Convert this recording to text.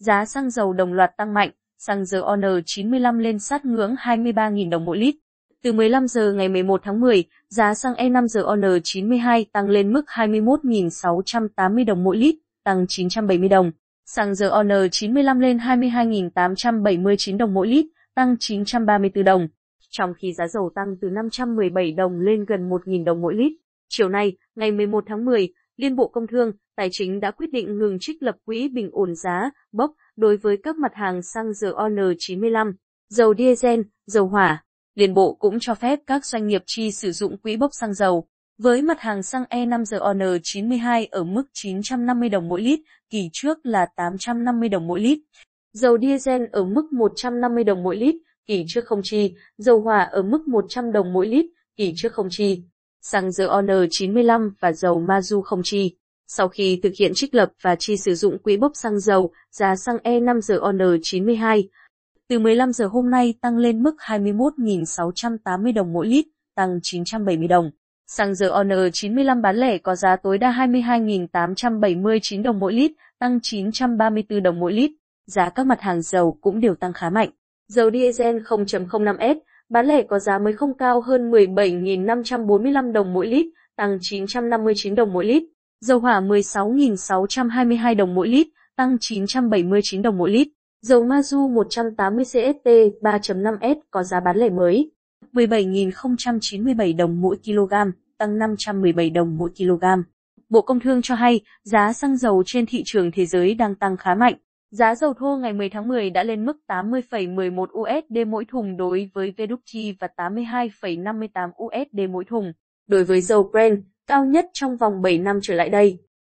giá xăng dầu đồng loạt tăng mạnh, xăng dầu ON 95 lên sát ngưỡng 23.000 đồng mỗi lít. Từ 15 giờ ngày 11 tháng 10, giá xăng E5 giờ ON 92 tăng lên mức 21.680 đồng mỗi lít, tăng 970 đồng. Xăng dầu ON 95 lên 22.879 đồng mỗi lít, tăng 934 đồng. Trong khi giá dầu tăng từ 517 đồng lên gần 1.000 đồng mỗi lít. Chiều nay, ngày 11 tháng 10, Liên Bộ Công Thương, Tài chính đã quyết định ngừng trích lập quỹ bình ổn giá, bốc, đối với các mặt hàng xăng dầu ON95, dầu diesel, dầu hỏa. Liên Bộ cũng cho phép các doanh nghiệp chi sử dụng quỹ bốc xăng dầu. Với mặt hàng xăng E5ZON92 ở mức 950 đồng mỗi lít, kỳ trước là 850 đồng mỗi lít. Dầu diesel ở mức 150 đồng mỗi lít, kỳ trước không chi. Dầu hỏa ở mức 100 đồng mỗi lít, kỳ trước không chi xăng The Honor 95 và dầu Mazu không chi. Sau khi thực hiện trích lập và chi sử dụng quỹ bốc xăng dầu, giá xăng E5 The Honor 92 từ 15 giờ hôm nay tăng lên mức 21.680 đồng mỗi lít, tăng 970 đồng. Xăng The Honor 95 bán lẻ có giá tối đa 22.879 đồng mỗi lít, tăng 934 đồng mỗi lít. Giá các mặt hàng dầu cũng đều tăng khá mạnh. Dầu diesel 0.05S bán lẻ có giá mới không cao hơn 17.545 đồng mỗi lít, tăng 959 đồng mỗi lít, dầu hỏa 16.622 đồng mỗi lít, tăng 979 đồng mỗi lít, dầu ma du 180 CST 3.5S có giá bán lẻ mới 17.097 đồng mỗi kg, tăng 517 đồng mỗi kg. Bộ Công Thương cho hay, giá xăng dầu trên thị trường thế giới đang tăng khá mạnh. Giá dầu thô ngày 10 tháng 10 đã lên mức 80,11 USD mỗi thùng đối với Veducci và 82,58 USD mỗi thùng đối với dầu Brent, cao nhất trong vòng 7 năm trở lại đây.